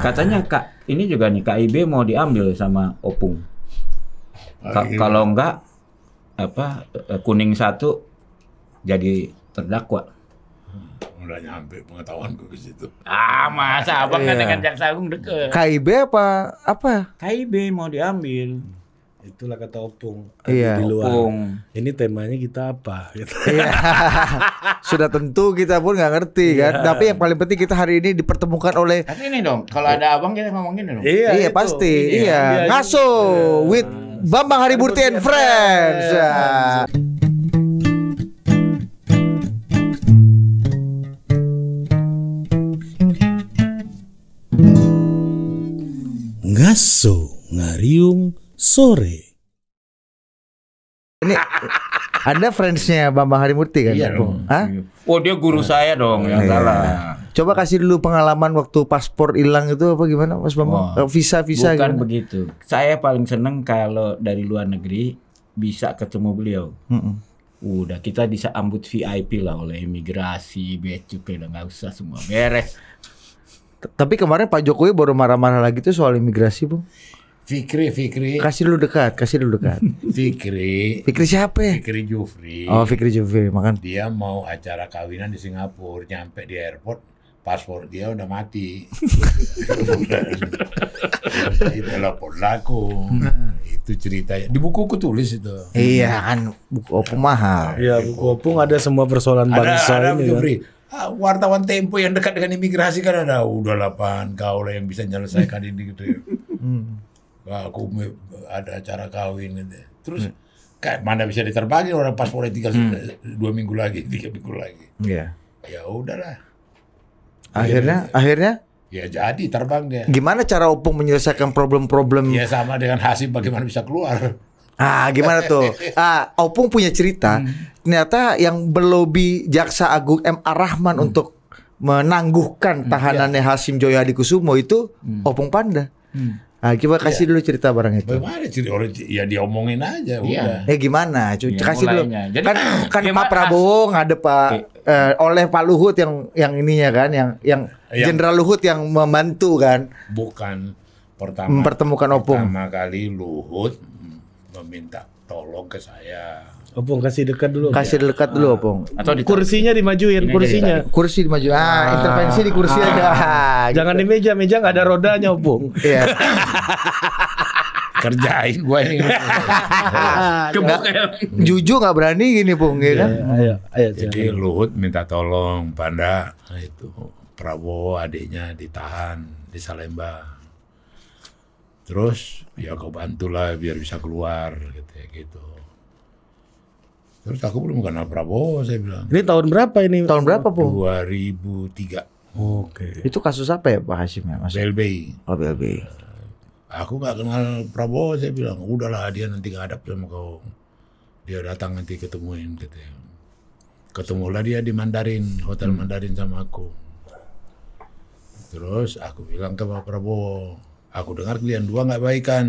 Katanya Kak, ini juga nih KIB mau diambil sama Opung. Ah, Ka iya. kalau enggak apa eh, kuning satu jadi terdakwa. Udah nyampe gue di situ. Ah, masa Abang iya. kan dengan jaksa agung deket. KIB apa apa? KIB mau diambil. Itulah kata Opung iya, di luar. Opung. Ini temanya kita apa? Gitu. Iya. Sudah tentu kita pun nggak ngerti iya. kan. Tapi yang paling penting kita hari ini dipertemukan oleh. Tapi kan ini dong, kalau ada abang kita ngomongin dong. Iya, iya pasti. Iya. Iya. iya. iya. Ngaso iya. with Bambang Hariburti and Friends. Iya. Ngaso ngariung sore. Ini Anda friendsnya Bambang Harimurti kan? Iya dong. Hah? Oh dia guru nah. saya dong, yang iya. salah. Coba kasih dulu pengalaman waktu paspor hilang itu apa gimana Mas Bambang? Oh, visa visa Bukan gimana? begitu. Saya paling seneng kalau dari luar negeri bisa ketemu beliau. Mm -mm. Udah kita bisa ambut VIP lah oleh imigrasi, bea cukai udah nggak usah semua beres. Tapi kemarin Pak Jokowi baru marah-marah lagi tuh soal imigrasi, bu? Fikri, Fikri. Kasih dulu dekat, kasih dulu dekat. Fikri. Fikri siapa ya? Fikri Jufri. Oh, Fikri Jufri, makan. Dia mau acara kawinan di Singapura, nyampe di airport, paspor dia udah mati. itu lapor laku. Hmm. itu ceritanya. Di bukuku tulis itu. Iya kan, buku opung mahal. Iya, buku opung ada semua persoalan bangsa ada, ada ini. Kan? Ah, wartawan Tempo yang dekat dengan imigrasi kan ada udah lapan kau lah yang bisa menyelesaikan ini gitu. ya. Hmm aku ada acara kawin gitu. Terus hmm. kayak mana bisa diterbangin orang pas mulai tinggal hmm. dua minggu lagi, tiga minggu lagi. Iya. Yeah. Ya udahlah. Akhirnya, ya, akhirnya Ya jadi terbang dia. Gimana cara Opung menyelesaikan problem-problem? Ya sama dengan Hasim bagaimana bisa keluar. Ah, gimana tuh? Ah, Opung punya cerita. Hmm. Ternyata yang berlobi Jaksa Agung M. A. Rahman hmm. untuk menangguhkan hmm. tahanannya iya. Hasim Joyadi Kusumo itu hmm. Opung Panda. Hmm. Nah, coba kasih iya. dulu cerita barang itu. Bagaimana cerita? Ya diomongin aja. Iya. Udah. Eh gimana? cuci ya, kasih dulu. Jadi, kan kan Pak Prabowo nggak ada Pak eh, oleh Pak Luhut yang yang ininya kan, yang yang Jenderal Luhut yang membantu kan. Bukan pertama. Mempertemukan opung. Pertama kali Luhut meminta tolong ke saya. Opung kasih dekat dulu. Kasih ya. dekat dulu Opung. Atau di kursinya dimajuin, kursinya. Kursi dimajuin. Ah, ah, intervensi di kursi ah, aja. Ah, gitu. Jangan gitu. di meja, meja nggak ada rodanya Opung. Iya. kerjain gue ini. Kebuk Juju nggak berani gini pung, ya kan? Ayo, iya, iya, ayo, iya, Jadi ayo. Luhut minta tolong Panda nah itu Prabowo adiknya ditahan di Salemba. Terus ya kau bantulah biar bisa keluar gitu ya gitu. Terus aku belum kenal Prabowo, saya bilang. Ini tahun berapa ini? Tahun berapa, Bu? 2003. Oke. Itu kasus apa ya Pak Hashim ya, Mas? BLBI. Oh, BLBI. Eh, aku nggak kenal Prabowo, saya bilang, udahlah dia nanti ngadap sama kau. Dia datang nanti ketemuin katanya. Gitu Ketemulah dia di Mandarin, Hotel hmm. Mandarin sama aku. Terus aku bilang ke Pak Prabowo, aku dengar kalian dua nggak baikan.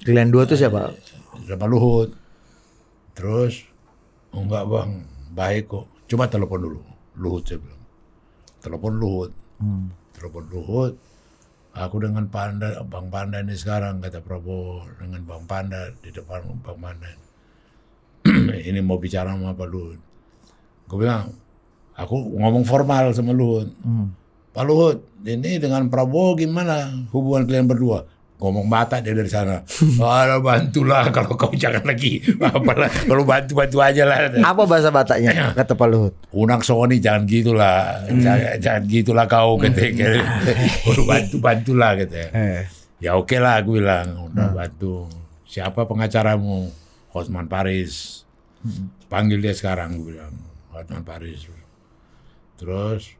Kalian dua itu siapa? Sama eh, Luhut. Terus, oh, enggak bang, baik kok. Cuma telepon dulu. Luhut saya bilang. Telepon Luhut. Hmm. Telepon Luhut. Aku dengan Panda, Bang Panda ini sekarang kata Prabowo dengan Bang Panda di depan Bang Panda. ini mau bicara sama Pak Luhut. Gue bilang, aku ngomong formal sama Luhut. Hmm. Pak Luhut, ini dengan Prabowo gimana hubungan kalian berdua? ngomong mata dia dari sana. Kalau bantulah kalau kau jangan lagi apalah kalau bantu bantu aja lah. Apa bahasa batanya kata iya. Pak Luhut? Unang Sony jangan gitulah, hmm. jangan, gitulah kau gitu. Hmm. Kalau bantu bantulah gitu. Eh. Ya oke okay lah aku bilang udah hmm. bantu. Siapa pengacaramu? Hotman Paris. Panggil dia sekarang gue bilang Hotman Paris. Terus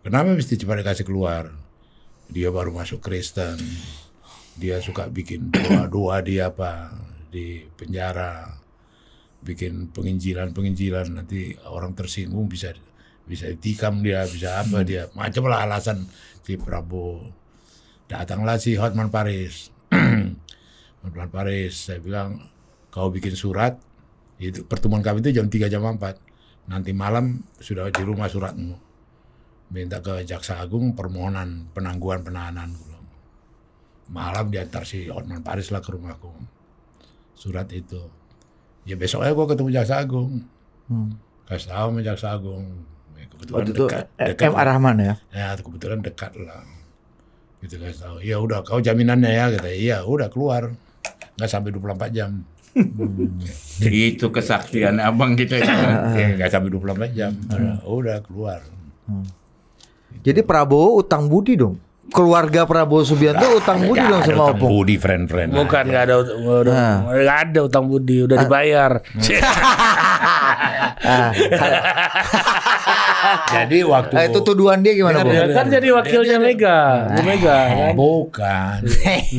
kenapa mesti cepat dikasih keluar? Dia baru masuk Kristen dia suka bikin doa-doa di apa di penjara bikin penginjilan-penginjilan nanti orang tersinggung bisa bisa ditikam dia bisa apa dia macam lah alasan si Prabowo datanglah si Hotman Paris Hotman Paris saya bilang kau bikin surat itu pertemuan kami itu jam 3 jam 4 nanti malam sudah di rumah suratmu minta ke Jaksa Agung permohonan penangguhan penahanan malam diantar si Orman Paris lah ke rumahku surat itu ya besok besoknya gue ketemu jaksa agung hmm. kasih tahu sama jaksa agung ya, kebetulan Waktu dekat, itu dekat eh, M. Rahman ya ya kebetulan dekat lah gitu kasih tahu ya udah kau jaminannya ya kata iya udah keluar nggak sampai 24 jam hmm. itu kesaktian abang kita gitu, ya, nggak sampai 24 jam hmm. Ya udah keluar hmm. jadi Prabowo utang budi dong keluarga Prabowo Subianto nah, utang budi dong sama utang Budi friend friend. Bukan nggak ada udah nggak ada utang budi udah ah. dibayar. Ah. jadi waktu ah, itu tuduhan dia gimana Bu? Kan jadi wakilnya Mega, Mega. Kan? Bukan.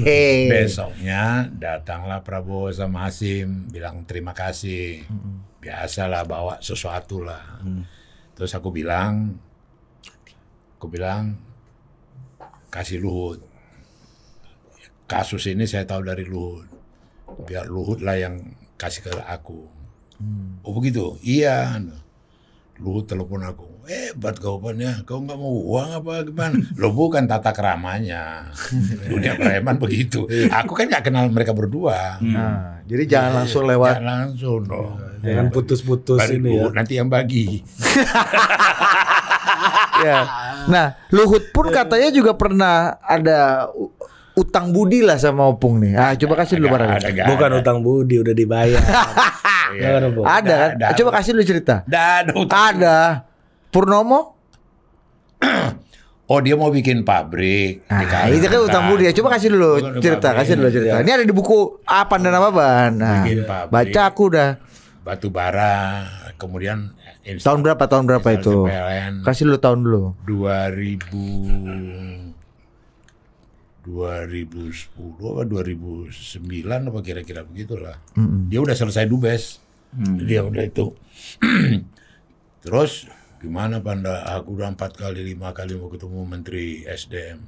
Besoknya datanglah Prabowo sama Hasim bilang terima kasih. Biasalah bawa sesuatu lah. Mm. Terus aku bilang aku bilang kasih Luhut. Kasus ini saya tahu dari Luhut. Biar Luhut lah yang kasih ke aku. Hmm. Oh begitu? Iya. Anu. Luhut telepon aku. eh buat kau ya kau nggak mau uang apa gimana? Lo bukan tata keramanya. Dunia preman begitu. Aku kan nggak kenal mereka berdua. Hmm. Nah, jadi iya, jangan eh, langsung iya. lewat. Jangan langsung dong. Jangan putus-putus ini ya. Nanti yang bagi. ya. Nah, Luhut pun katanya juga pernah ada utang budi lah sama Opung nih. Ah, coba kasih dulu barang. Bukan ada. utang budi, udah dibayar. ya, ada, ada kan? Ada, coba kasih dulu cerita. Ada. Ada. Purnomo? Oh dia mau bikin pabrik. Nah, itu kan utang budi ya. Coba kasih dulu Bukan cerita, kasih dulu cerita. Ya. Ini ada di buku apa dan apa bahan. Nah, baca aku udah. Batu bara, kemudian Instagram. tahun berapa tahun berapa Instagram itu? Kasih lu tahun dulu. 2000 2010 apa 2009 apa kira-kira begitulah. Mm -hmm. Dia udah selesai dubes. Mm. Dia ya udah itu. Terus gimana Panda? Aku udah empat kali lima kali mau ketemu Menteri SDM.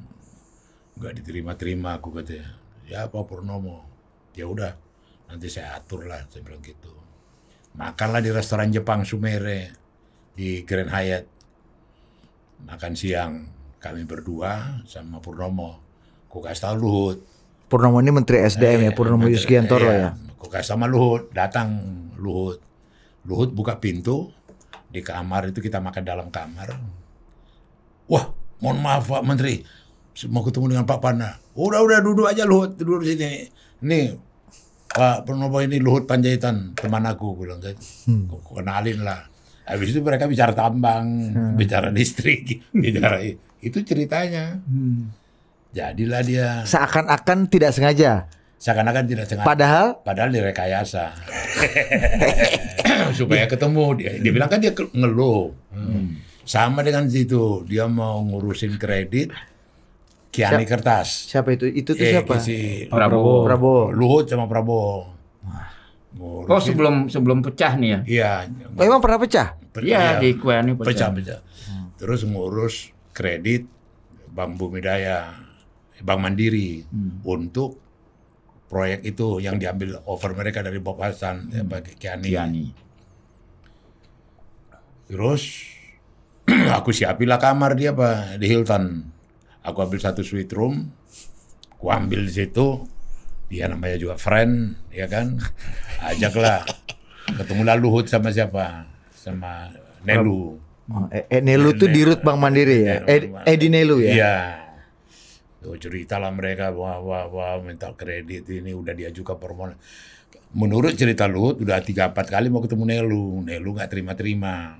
Gak diterima-terima aku katanya. Ya apa Purnomo. Ya udah nanti saya atur lah saya bilang gitu Makanlah di restoran Jepang Sumere di Grand Hyatt. Makan siang kami berdua sama Purnomo. Ku kasih tahu Luhut. Purnomo ini Menteri SDM eh, ya, Purnomo Yusgiantoro ya. Iya, ku kasih sama Luhut, datang Luhut. Luhut buka pintu di kamar itu kita makan dalam kamar. Wah, mohon maaf Pak Menteri, mau ketemu dengan Pak Panda. Udah udah duduk aja Luhut, duduk di sini. Nih Pak Purnomo ini Luhut Panjaitan teman aku bilang kan hmm. kenalin lah habis itu mereka bicara tambang hmm. bicara listrik bicara itu ceritanya hmm. jadilah dia seakan-akan tidak sengaja seakan-akan tidak sengaja padahal padahal direkayasa supaya ketemu dia dia bilang kan dia ngeluh hmm. hmm. sama dengan situ dia mau ngurusin kredit Kiani siapa, Kertas. Siapa itu? Itu tuh eh, siapa? Si Prabowo. Prabowo. Luhut sama Prabowo. Wah. Oh sebelum sebelum pecah nih ya? Iya. Oh, emang pernah pecah? Iya ya, di Kiani pecah. Pecah pecah. Hmm. Terus ngurus kredit Bank Bumi Daya, Bank Mandiri hmm. untuk proyek itu yang diambil over mereka dari Bob Hasan ya, hmm. ya, Kiani. Kiani. Terus aku siapilah kamar dia pak di Hilton aku ambil satu suite room aku ambil di situ dia namanya juga friend ya kan ajaklah ketemu lah Luhut sama siapa sama Nelu oh, eh, eh Nelu, tuh di Rut bank Mandiri ya eh, Edi Nelu ya iya tuh lah mereka wah wah wah minta kredit ini udah diajukan permohonan menurut cerita Luhut udah tiga empat kali mau ketemu Nelu, Nelu nggak terima terima.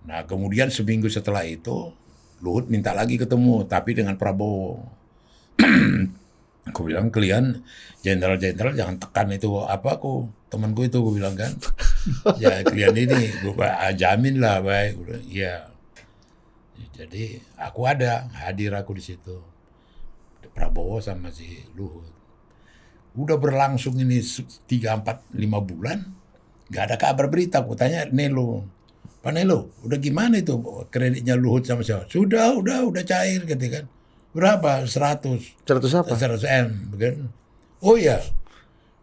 Nah kemudian seminggu setelah itu Luhut minta lagi ketemu, tapi dengan Prabowo. aku bilang kalian jenderal-jenderal jangan tekan itu apa aku temanku itu aku bilang kan ya kalian ini gue ah, jamin lah baik iya jadi aku ada hadir aku di situ Prabowo sama si Luhut udah berlangsung ini tiga empat lima bulan nggak ada kabar berita aku tanya Nelo Panelo, udah gimana itu kreditnya Luhut sama siapa? Sudah, udah, udah cair gitu kan. Berapa? 100. 100 apa? 100 M. Kan? Oh ya,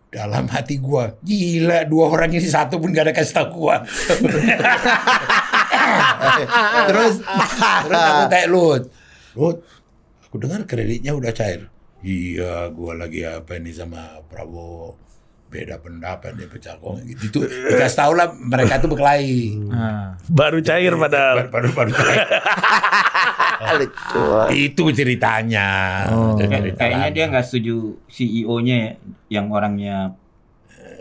dalam hati gua, gila dua orang ini satu pun gak ada kasih tau gua. terus, terus aku tanya Luhut. Luhut, aku dengar kreditnya udah cair. Iya, gua lagi apa ini sama Prabowo beda pendapat dia pecah kong gitu kita tahu lah mereka itu berkelahi hmm. baru cair padahal baru baru, baru cair itu ceritanya oh. kayaknya dia nggak setuju CEO-nya yang orangnya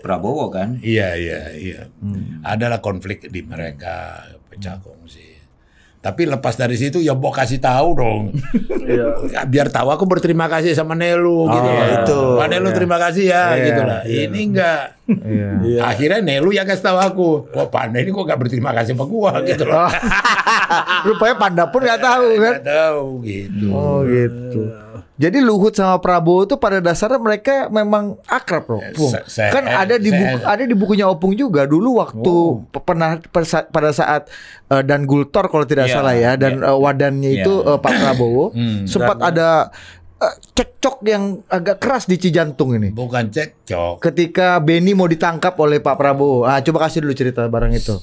Prabowo kan iya iya iya hmm. adalah konflik di mereka pecah hmm. kong sih tapi lepas dari situ ya mau kasih tahu dong. Iya. Ya, biar tahu aku berterima kasih sama Nelu oh, gitu. Iya. Itu. Pak Nelu iya. terima kasih ya iya, gitu lah. Iya. Ini enggak. Iya. iya. Akhirnya Nelu yang kasih tahu aku. Wah Pak Nelu kok gak berterima kasih sama gua iya. gitu loh. Rupanya Panda pun gak tahu kan. Gak tahu gitu. Oh gitu. Jadi Luhut sama Prabowo itu pada dasarnya mereka memang akrab loh. Eh, Pung. kan eh, ada di buku, ada di bukunya Opung juga dulu waktu wow. pernah pada saat uh, dan Gultor kalau tidak yeah, salah ya dan yeah. Iya. uh, wadannya yeah. itu uh, Pak Prabowo hmm, sempat dan, ada uh, cekcok yang agak keras di Cijantung ini. Bukan cekcok. Ketika Beni mau ditangkap oleh Pak Prabowo. Ah coba kasih dulu cerita barang itu.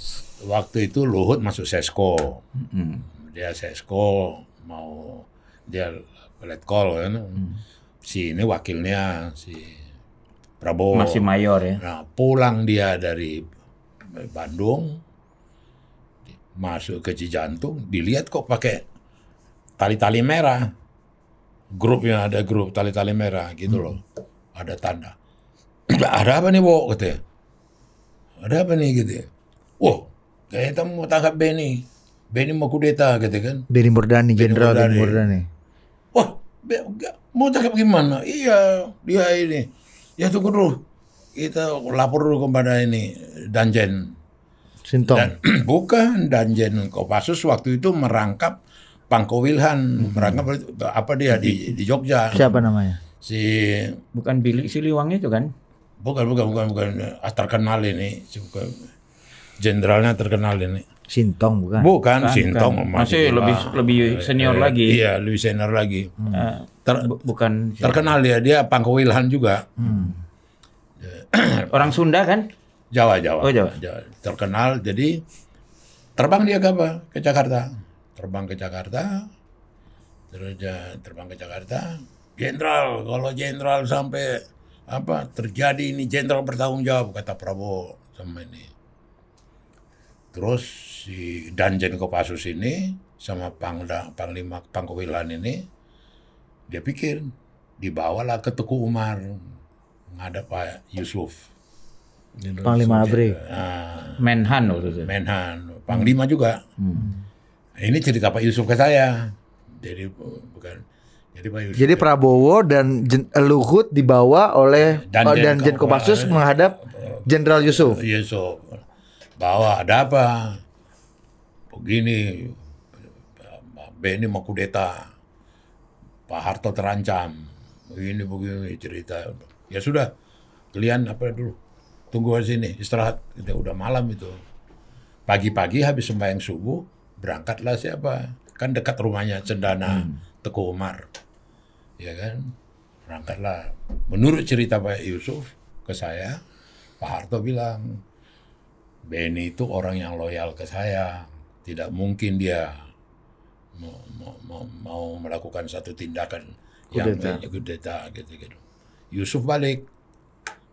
Waktu itu Luhut masuk Sesko. Hmm. Dia Sesko mau dia let call kan. Hmm. Si ini wakilnya si Prabowo. Masih mayor ya. Nah, pulang dia dari Bandung masuk ke Cijantung, dilihat kok pakai tali-tali merah. Grup yang ada grup tali-tali merah gitu loh. Hmm. Ada tanda. ada apa nih, Wo? Katanya. Ada apa nih gitu ya. Wah, kayaknya kita mau tangkap Benny. Benny mau kudeta gitu kan. Benny Murdani, Jenderal Benny Murdani. Benny Murdani mau cakap gimana? Iya, dia ini. Ya tunggu dulu. Kita lapor dulu kepada ini Danjen. Sintong. Dan, bukan Danjen Kopassus waktu itu merangkap Pangko Wilhan, hmm. merangkap apa dia di, di Jogja. Siapa namanya? Si bukan Bilik Siliwangi itu kan? Bukan, bukan, bukan, bukan. Ah, terkenal ini. Bukan jenderalnya terkenal ini. Sintong bukan? Bukan, bukan Sintong. Bukan. Masih lebih lebih eh, senior eh, lagi. Iya, lebih senior lagi. Hmm. hmm. Ter, bukan terkenal dia, dia Pangkowilhan juga. Hmm. Eh, Orang Sunda kan? Jawa, Jawa. Oh, Jawa. Jawa. Terkenal jadi terbang dia ke apa? Ke Jakarta. Terbang ke Jakarta. Terus ya, terbang ke Jakarta. Jenderal, kalau jenderal sampai apa terjadi ini jenderal bertanggung jawab kata Prabowo sama ini Terus si Danjen Kopassus ini sama Pangda, Panglima Pangkowilan ini dia pikir dibawalah ke Teku Umar menghadap Pak Yusuf. Panglima Abri. Nah, Menhan maksudnya. Menhan, Panglima juga. Hmm. Ini cerita Pak Yusuf ke saya. Jadi bukan jadi Pak Yusuf. Jadi Prabowo dan Jen, Luhut dibawa oleh dan, oh, dan Kopassus menghadap Jenderal Yusuf. Yusuf bawa ada apa? Begini, oh, Beni mau kudeta, Pak Harto terancam, begini begini cerita. Ya sudah, kalian apa dulu? Tunggu di sini, istirahat. Kita udah malam itu. Pagi-pagi habis sembahyang subuh, berangkatlah siapa? Kan dekat rumahnya Cendana hmm. Teguh Umar. Ya kan? Berangkatlah. Menurut cerita Pak Yusuf ke saya, Pak Harto bilang, Benny itu orang yang loyal ke saya. Tidak mungkin dia mau, mau, mau melakukan satu tindakan yang kudeta gitu-gitu. Yusuf balik.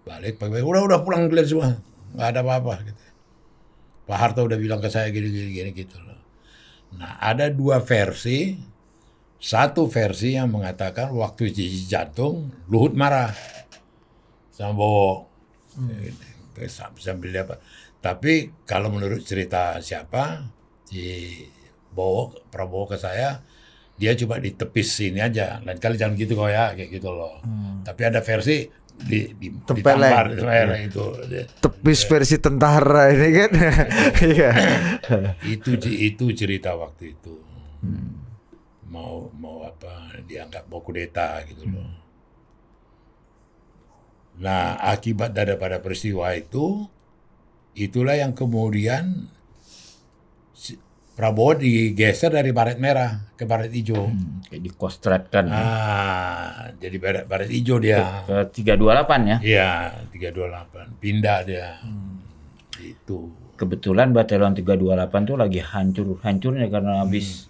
Balik, balik, udah udah pulang kalian semua. Nggak ada apa-apa gitu. Pak Harto udah bilang ke saya gini-gini gini, gitu Nah, ada dua versi. Satu versi yang mengatakan waktu Cici jantung, Luhut marah sama Bowo. Hmm. Gitu. Sambil apa? Tapi kalau menurut cerita siapa si Bowo Prabowo ke saya, dia coba ditepis sini aja. Lain kali jangan gitu kok ya, kayak gitu loh. Hmm. Tapi ada versi di, di ditampar yeah. Iya. itu tepis ya. versi tentara ini kan iya, iya. itu itu cerita waktu itu hmm. mau mau apa dianggap mau kudeta gitu hmm. loh nah akibat daripada peristiwa itu itulah yang kemudian Prabowo digeser dari baret merah ke baret hijau. Hmm, kayak dikostratkan. Ah, ya. jadi baret, baret hijau dia. Ke, ke 328 ya? Iya, 328. Pindah dia. Hmm. Itu. Kebetulan Batalion 328 tuh lagi hancur-hancurnya karena habis hmm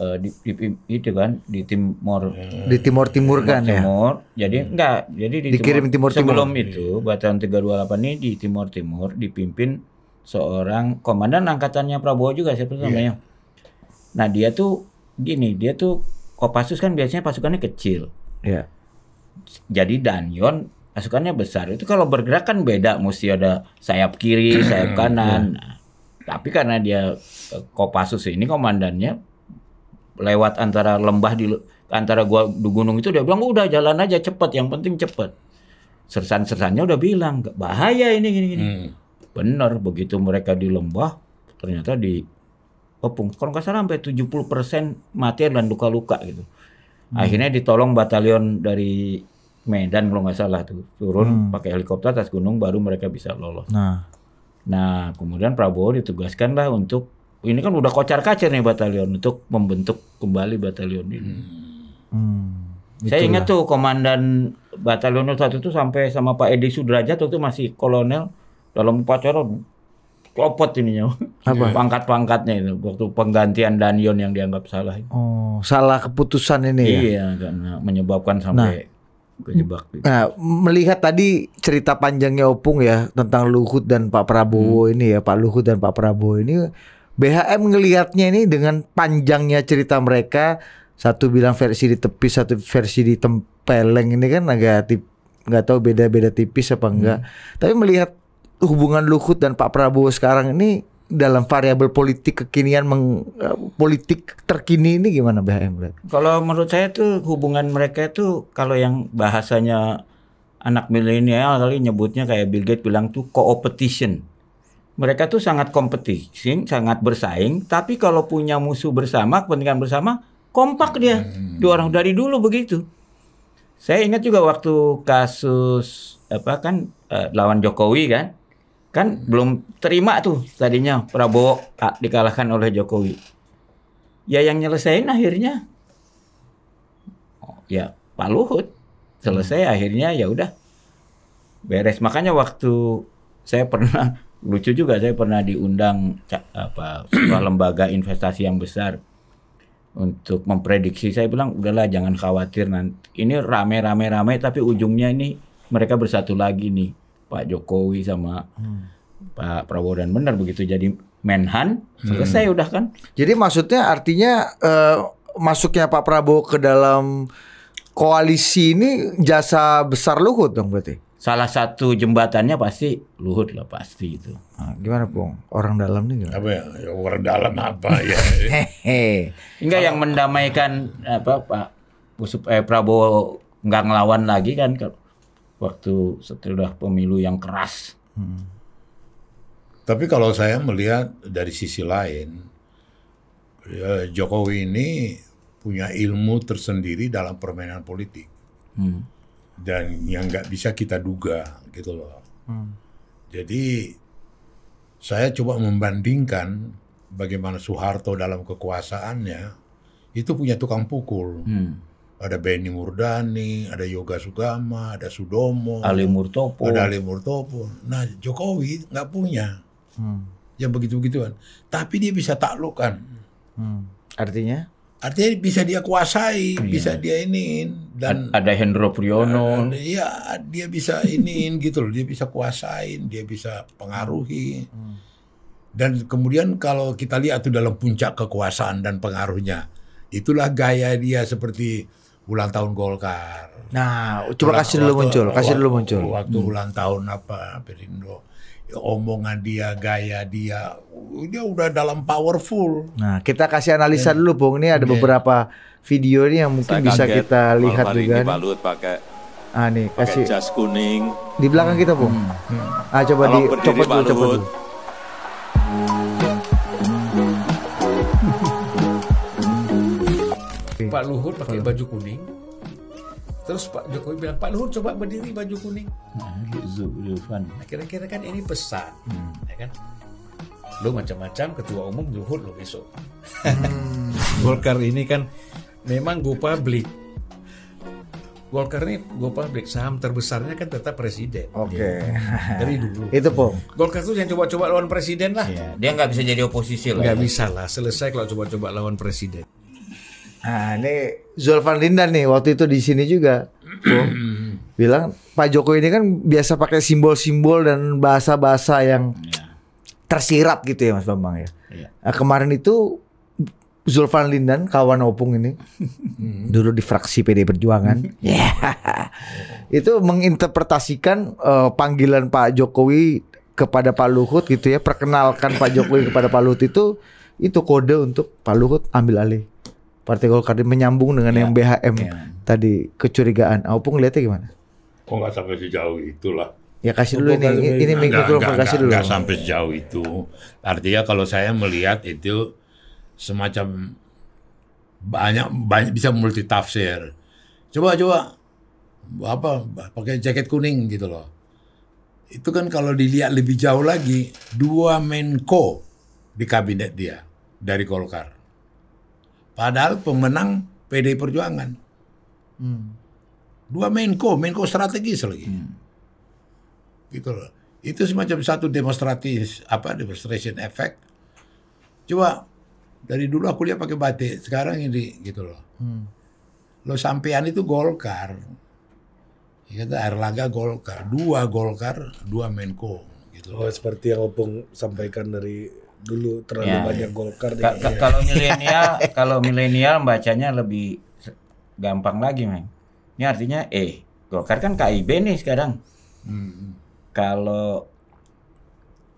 uh, di, di itu kan di Timor di eh, timur Timur kan ya Timur jadi hmm. enggak jadi di dikirim timur Timur sebelum iya. itu Batalion 328 ini di timur Timur dipimpin seorang komandan angkatannya Prabowo juga siapa yeah. Iya. namanya nah dia tuh gini dia tuh Kopassus kan biasanya pasukannya kecil yeah. jadi Danyon pasukannya besar itu kalau bergerak kan beda mesti ada sayap kiri sayap hmm, kanan yeah. Iya. tapi karena dia eh, Kopassus ini komandannya lewat antara lembah di antara gua di gunung itu dia bilang udah jalan aja cepet yang penting cepet sersan-sersannya udah bilang bahaya ini gini gini hmm. benar begitu mereka di lembah ternyata di Opung oh, kalau nggak salah sampai 70 persen mati dan luka-luka gitu hmm. akhirnya ditolong batalion dari Medan kalau nggak salah tuh turun hmm. pakai helikopter atas gunung baru mereka bisa lolos nah nah kemudian Prabowo ditugaskan lah untuk ini kan udah kocar-kacir nih batalion untuk membentuk kembali batalion ini. Hmm. Hmm. Saya ingat tuh komandan batalion satu tuh sampai sama Pak Edi Sudrajat waktu masih kolonel dalam upacara copot ininya. Apa? Pangkat-pangkatnya itu waktu penggantian Danion yang dianggap salah. Oh, salah keputusan ini ya? iya, ya. karena menyebabkan sampai nah, kejebak. Nah, melihat tadi cerita panjangnya Opung ya tentang Luhut dan Pak Prabowo hmm. ini ya, Pak Luhut dan Pak Prabowo ini BHM ngelihatnya ini dengan panjangnya cerita mereka satu bilang versi di tepi, satu versi di tempeleng ini kan agak tip nggak tahu beda-beda tipis apa enggak hmm. tapi melihat hubungan Luhut dan Pak Prabowo sekarang ini dalam variabel politik kekinian meng, eh, politik terkini ini gimana BHM Kalau menurut saya tuh hubungan mereka itu kalau yang bahasanya anak milenial kali nyebutnya kayak Bill Gates bilang tuh co-opetition mereka tuh sangat kompetisi, sangat bersaing. Tapi kalau punya musuh bersama, kepentingan bersama, kompak dia. Hmm. Dua orang dari dulu begitu. Saya ingat juga waktu kasus apa kan eh, lawan Jokowi kan, kan hmm. belum terima tuh tadinya Prabowo ah, dikalahkan oleh Jokowi. Ya yang nyelesain akhirnya, oh, ya Pak Luhut selesai hmm. akhirnya ya udah beres. Makanya waktu saya pernah lucu juga saya pernah diundang apa sebuah lembaga investasi yang besar untuk memprediksi saya bilang udahlah jangan khawatir nanti ini rame rame rame tapi ujungnya ini mereka bersatu lagi nih Pak Jokowi sama hmm. Pak Prabowo dan benar begitu jadi Menhan hmm. selesai hmm. udah kan jadi maksudnya artinya uh, masuknya Pak Prabowo ke dalam koalisi ini jasa besar Luhut dong berarti salah satu jembatannya pasti Luhut lah pasti itu. Nah, gimana Bung? Orang dalam nih gimana? Apa ya? ya orang dalam apa ya? Enggak yang mendamaikan apa Pak Usup, eh, Prabowo nggak ngelawan lagi kan waktu setelah pemilu yang keras. Hmm. Tapi kalau saya melihat dari sisi lain, ya, Jokowi ini punya ilmu tersendiri dalam permainan politik. Hmm dan yang nggak bisa kita duga gitu loh. Hmm. Jadi saya coba membandingkan bagaimana Soeharto dalam kekuasaannya itu punya tukang pukul. Hmm. Ada Benny Murdani, ada Yoga Sugama, ada Sudomo, Ali Murtopo. Ada Ali Murtopo. Nah, Jokowi nggak punya. Hmm. Yang begitu-begituan. Tapi dia bisa taklukan. Hmm. Artinya? Artinya bisa dia kuasai, hmm. bisa dia iniin dan ada Hendro Priyono. Eh, iya, dia bisa ini gitu loh, dia bisa kuasain, dia bisa pengaruhi. Hmm. Dan kemudian kalau kita lihat tuh dalam puncak kekuasaan dan pengaruhnya, itulah gaya dia seperti ulang tahun Golkar. Nah, coba kasih dulu muncul, kasih dulu muncul. Waktu hmm. ulang tahun apa Perindo ya, omongan dia, gaya dia, dia udah dalam powerful. Nah, kita kasih analisa yeah. dulu, Bung. Ini ada yeah. beberapa Video ini yang mungkin bisa kita lihat juga ini Balut pakai ah nih pakai kasih jas kuning di belakang kita bu hmm. ah coba Kalau di copot dulu copot dulu Pak Luhut pakai baju kuning Terus Pak Jokowi bilang, Pak Luhut coba berdiri baju kuning. Nah, kira-kira kan ini pesan, hmm. ya kan? Lu macam-macam ketua umum Luhut lo besok. Hmm. Golkar ini kan memang go public. Golkar ini go public saham terbesarnya kan tetap presiden. Oke. Okay. Iya. Dari dulu. Itu pun. Golkar tuh yang coba-coba lawan presiden lah. Ya, dia nggak bisa jadi oposisi lah. Nggak ya. bisa lah. Selesai kalau coba-coba lawan presiden. Nah ini Zulfan Lindan nih waktu itu di sini juga. bilang Pak Jokowi ini kan biasa pakai simbol-simbol dan bahasa-bahasa yang iya. tersirat gitu ya Mas Bambang ya. ya. Nah, kemarin itu Zulfan Lindan kawan opung ini dulu di fraksi PD Perjuangan yeah. itu menginterpretasikan uh, panggilan Pak Jokowi kepada Pak Luhut gitu ya perkenalkan Pak Jokowi kepada Pak Luhut itu itu kode untuk Pak Luhut ambil alih Partai Golkar menyambung dengan yeah. yang ya, BHM yeah. tadi kecurigaan opung lihatnya gimana? Oh nggak sampai sejauh itulah Ya kasih dulu ini, ini mikrofon kasih dulu. Enggak sampai sejauh itu. Artinya kalau saya melihat itu semacam banyak banyak bisa multitafsir. Coba coba apa pakai jaket kuning gitu loh. Itu kan kalau dilihat lebih jauh lagi dua Menko di kabinet dia dari Golkar. Padahal pemenang pd Perjuangan. Hmm. Dua Menko, Menko strategis lagi. Hmm. Gitu loh. Itu semacam satu demonstratif apa demonstration effect. Coba dari dulu aku lihat pakai batik, sekarang ini gitu loh. Hmm. Lo sampean itu Golkar. Ya kata Erlangga Golkar, dua Golkar, dua Menko gitu. Oh, seperti yang Opung sampaikan dari dulu terlalu ya. banyak ya. Golkar. ya. Kalau milenial, kalau milenial bacanya lebih gampang lagi, Mang. Ini artinya eh Golkar kan KIB nih sekarang. Hmm. Kalau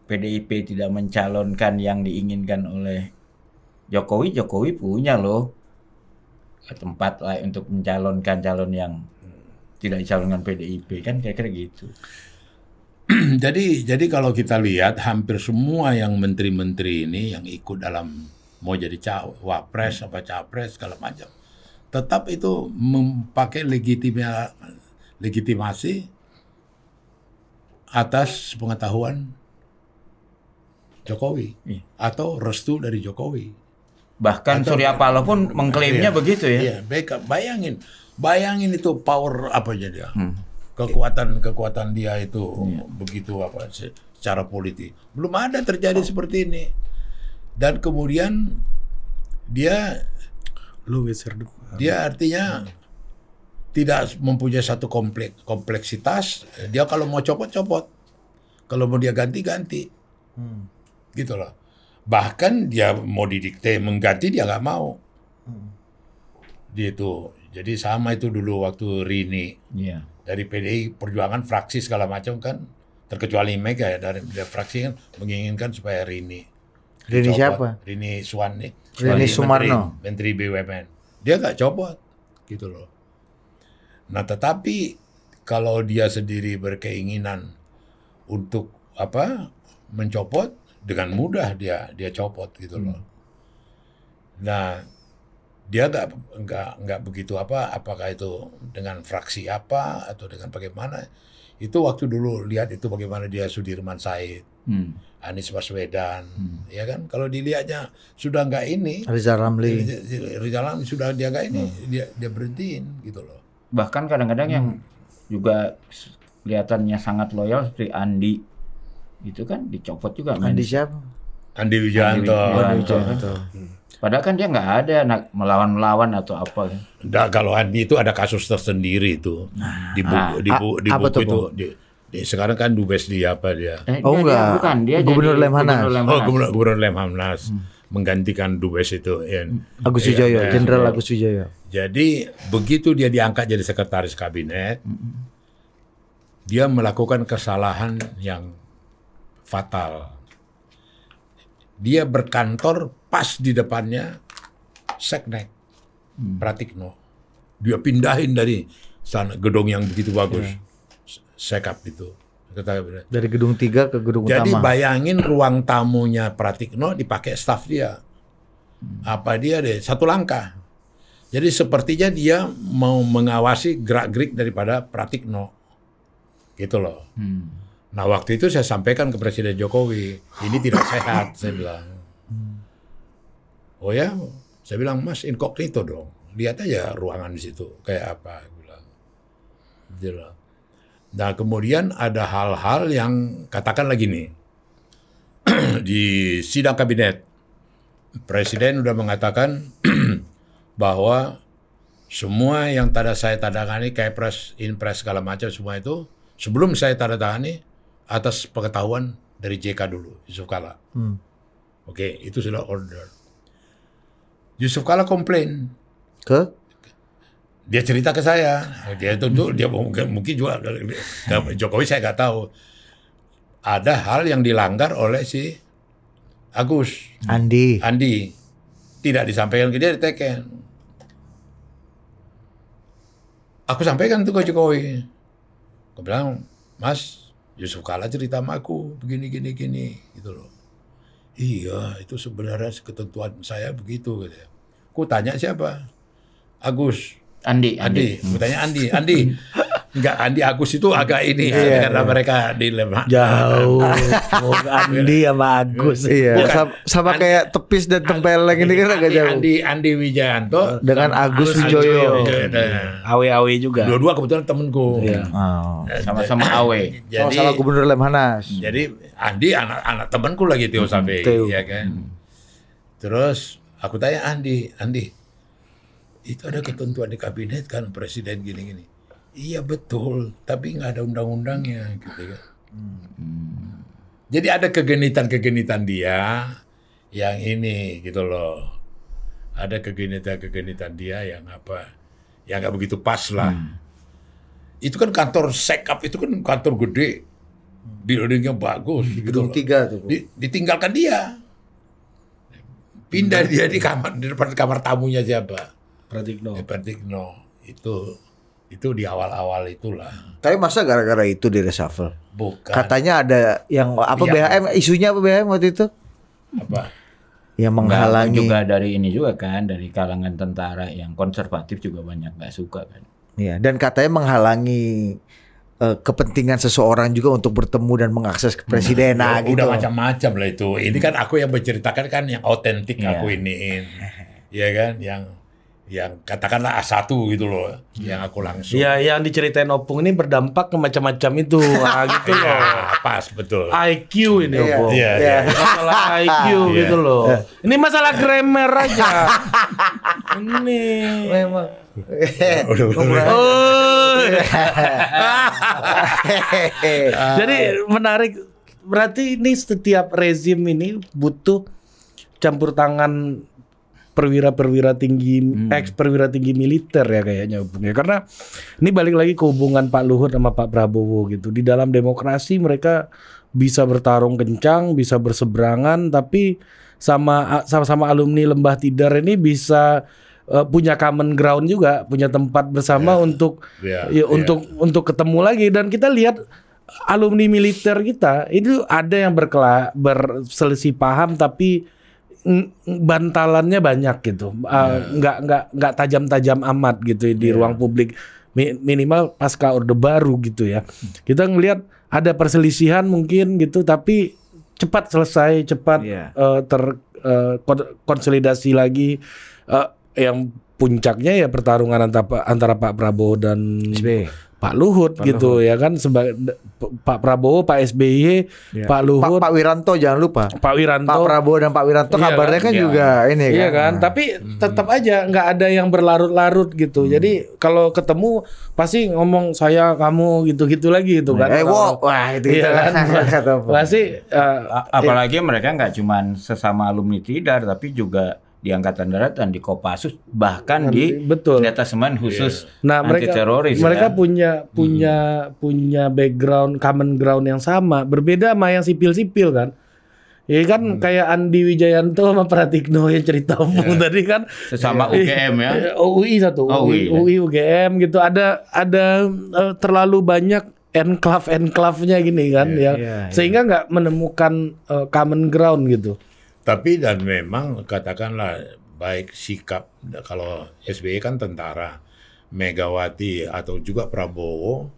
PDIP tidak mencalonkan yang diinginkan oleh Jokowi Jokowi punya loh tempat lah untuk mencalonkan calon yang tidak dicalonkan PDIP kan kira-kira gitu. jadi jadi kalau kita lihat hampir semua yang menteri-menteri ini yang ikut dalam mau jadi cawapres apa capres segala macam tetap itu memakai legitima, legitimasi atas pengetahuan Jokowi iya. atau restu dari Jokowi. Bahkan Atau Surya Paloh pun mengklaimnya iya, begitu ya. Iya, backup. Bayangin, bayangin itu power apa aja dia. Hmm. Kekuatan kekuatan dia itu hmm. begitu apa secara politik. Belum ada terjadi oh. seperti ini. Dan kemudian dia lu geser Dia artinya hmm. tidak mempunyai satu kompleks kompleksitas. Dia kalau mau copot copot, kalau mau dia ganti ganti, hmm. gitu loh bahkan dia mau didikte mengganti dia nggak mau dia hmm. itu jadi sama itu dulu waktu Rini yeah. dari PDI Perjuangan fraksi segala macam kan terkecuali Mega ya dari, dari fraksi kan menginginkan supaya Rini Rini dicopot. siapa Rini Suwani Rini Sumarno Menteri, Menteri BUMN dia nggak copot gitu loh nah tetapi kalau dia sendiri berkeinginan untuk apa mencopot dengan mudah dia dia copot gitu hmm. loh. Nah, dia nggak nggak nggak begitu apa apakah itu dengan fraksi apa atau dengan bagaimana itu waktu dulu lihat itu bagaimana dia Sudirman Said, hmm. Anies Baswedan, hmm. ya kan kalau dilihatnya sudah nggak ini Riza Ramli, Riza Ramli sudah dia nggak ini hmm. dia dia berhentiin gitu loh. Bahkan kadang-kadang hmm. yang juga kelihatannya sangat loyal seperti Andi itu kan dicopot juga kan di siapa Andi Wijanto, Padahal kan dia nggak ada nak melawan melawan atau apa. Nah, kalau Andi itu ada kasus tersendiri itu nah. di buku, ah. di, buku, di buku itu. Di, di, sekarang kan dubes di apa dia? Eh, oh dia, enggak. Dia, bukan dia gubernur Lemhanas. Gubernur oh, Lemhanas. Oh gubernur, gubernur Lemhanas hmm. menggantikan dubes itu. Ya, hmm. Agus Sujoyo, ya, ya. Jenderal ya, Agus Sujoyo. Jadi begitu dia diangkat jadi sekretaris kabinet, hmm. dia melakukan kesalahan yang fatal. Dia berkantor pas di depannya Seknek hmm. Pratikno. Dia pindahin dari sana gedung yang begitu bagus. Yeah. Sekap itu. Dari gedung tiga ke gedung Jadi utama. Jadi bayangin ruang tamunya Pratikno dipakai staff dia. Hmm. Apa dia deh satu langkah. Jadi sepertinya dia mau mengawasi gerak-gerik daripada Pratikno. Gitu loh. Hmm. Nah waktu itu saya sampaikan ke Presiden Jokowi, ini tidak sehat, saya bilang. Hmm. Oh ya, saya bilang Mas inkognito dong, lihat aja ruangan di situ kayak apa, saya bilang. Jelas. Nah kemudian ada hal-hal yang katakan lagi nih di sidang kabinet Presiden sudah mengatakan bahwa semua yang tanda saya tanda tangani, kayak pres, impress segala macam semua itu sebelum saya tanda tangani atas pengetahuan dari JK dulu, Yusuf Kala. Hmm. Oke, itu sudah order. Yusuf Kala komplain ke dia cerita ke saya dia itu dia mungkin, mungkin juga Jokowi saya nggak tahu ada hal yang dilanggar oleh si Agus Andi Andi tidak disampaikan ke dia di aku sampaikan tuh ke Jokowi aku bilang Mas Yusuf ya, Kala cerita sama aku begini gini gini gitu loh. Iya, itu sebenarnya ketentuan saya begitu gitu ya. Ku tanya siapa? Agus. Andi. Andi. Andi. Ku tanya Andi. Andi, Enggak, Andi Agus itu agak ini iya, karena iya. mereka di lemah. Jauh. Andi sama Agus. Iya. iya. Bukan. Sama, sama Andi, kayak tepis dan tempeleng ini kan agak jauh. Andi Andi Wijayanto eh, dengan Agus Wijoyo. Iya. Iya, Awe-awe juga. Dua-dua kebetulan temanku. Iya. Oh. Sama-sama Awe. Jadi sama gubernur Lemhanas. Jadi Andi anak-anak temanku lagi Tio sampai ya kan. Hmm. Terus aku tanya Andi, Andi, itu ada ketentuan di kabinet kan presiden gini-gini Iya betul, tapi nggak ada undang-undangnya gitu ya. Hmm. Jadi ada kegenitan-kegenitan dia yang ini gitu loh. Ada kegenitan-kegenitan dia yang apa? Yang nggak begitu pas lah. Hmm. Itu kan kantor sekap itu kan kantor gede. Buildingnya bagus. Di gitu gedung gitu tiga tuh. ditinggalkan dia. Pindah hmm. dia di kamar di depan kamar tamunya siapa? Pratikno. Eh, Pratikno itu itu di awal-awal itulah. Tapi masa gara-gara itu di reshuffle? Bukan. Katanya ada yang apa ya. BHM isunya apa BHM waktu itu? Apa? Yang menghalangi. juga dari ini juga kan dari kalangan tentara yang konservatif juga banyak nggak suka kan. Iya, dan katanya menghalangi uh, kepentingan seseorang juga untuk bertemu dan mengakses kepresidenan nah, nah gitu. Udah macam-macam lah itu. Ini kan aku yang menceritakan kan yang otentik ya. aku iniin. Iya kan, yang yang katakanlah A1 gitu loh yang aku langsung. Ya yang diceritain Opung ini berdampak ke macam-macam itu nah, gitu iya, loh. pas betul. IQ ini ya, Opung. Iya, ya, iya. Masalah IQ iya. gitu loh. Ya. Ini masalah grammar aja. ini memang Jadi menarik berarti ini setiap rezim ini butuh campur tangan perwira-perwira tinggi hmm. ex perwira tinggi militer ya kayaknya hubungnya karena ini balik lagi ke hubungan Pak Luhut sama Pak Prabowo gitu di dalam demokrasi mereka bisa bertarung kencang bisa berseberangan tapi sama sama-sama alumni Lembah Tidar ini bisa uh, punya common ground juga, punya tempat bersama yeah. untuk yeah. Ya, yeah. Ya. untuk untuk ketemu lagi dan kita lihat alumni militer kita itu ada yang berkelak berselisih paham tapi bantalannya banyak gitu, uh, yeah. Iya. nggak nggak nggak tajam-tajam amat gitu di yeah. ruang publik minimal pasca orde baru gitu ya. Hmm. Kita ngelihat ada perselisihan mungkin gitu, tapi cepat selesai, cepat yeah. Iya. uh, terkonsolidasi eh, uh, lagi. Uh, yang puncaknya ya pertarungan antara antara Pak Prabowo dan SBY Pak Luhut Pak gitu Luhut. ya kan sebagai Pak Prabowo, Pak SBY, ya. Pak Luhut, Pak, Pak Wiranto jangan lupa. Pak Wiranto, Pak Prabowo dan Pak Wiranto iya kabarnya kan, kan iya. juga ini iya kan. kan, tapi tetap aja nggak ada yang berlarut-larut gitu. Hmm. Jadi kalau ketemu pasti ngomong saya kamu gitu-gitu lagi gitu kan. Eh, wow. wah itu iya kan. kan? pasti uh, apalagi iya. mereka nggak cuma sesama alumni tidak tapi juga di Angkatan Darat dan di Kopassus bahkan Nanti, di betul. Semen iya. khusus yeah. nah, anti teroris. Mereka, mereka punya punya hmm. punya background common ground yang sama. Berbeda sama yang sipil-sipil kan. Iya kan hmm. kayak Andi Wijayanto sama Pratikno yang cerita yeah. tadi kan sesama iya. UGM ya. Iya, oh, UI satu, oh, UI, UI, ya. UI UGM gitu. Ada ada uh, terlalu banyak enclave enclave-nya gini kan yeah, ya. Yeah, Sehingga nggak yeah. menemukan uh, common ground gitu. Tapi dan memang katakanlah baik sikap kalau SBY kan tentara, Megawati atau juga Prabowo,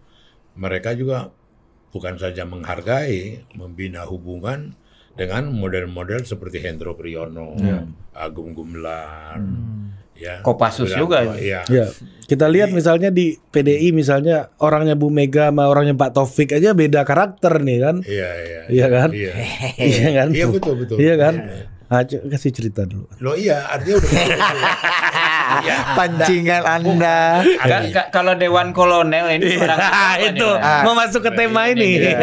mereka juga bukan saja menghargai, membina hubungan dengan model-model seperti Hendro Priyono, hmm. Agung Gumelar, hmm yeah. Kopassus juga. Yeah. Ya. Kita lihat misalnya di PDI misalnya orangnya Bu Mega sama orangnya Pak Taufik aja beda karakter nih kan. Iya iya. Iya, iya kan? Iya, iya kan? Iya betul betul. Iya kan? Yeah. Ah, kasih cerita dulu. Lo iya, artinya udah. ya, Pancingan nah, Anda. Iya. Kalau Dewan Kolonel ini orang iya. ah, itu ya. mau masuk ke tema iya. ini. ini.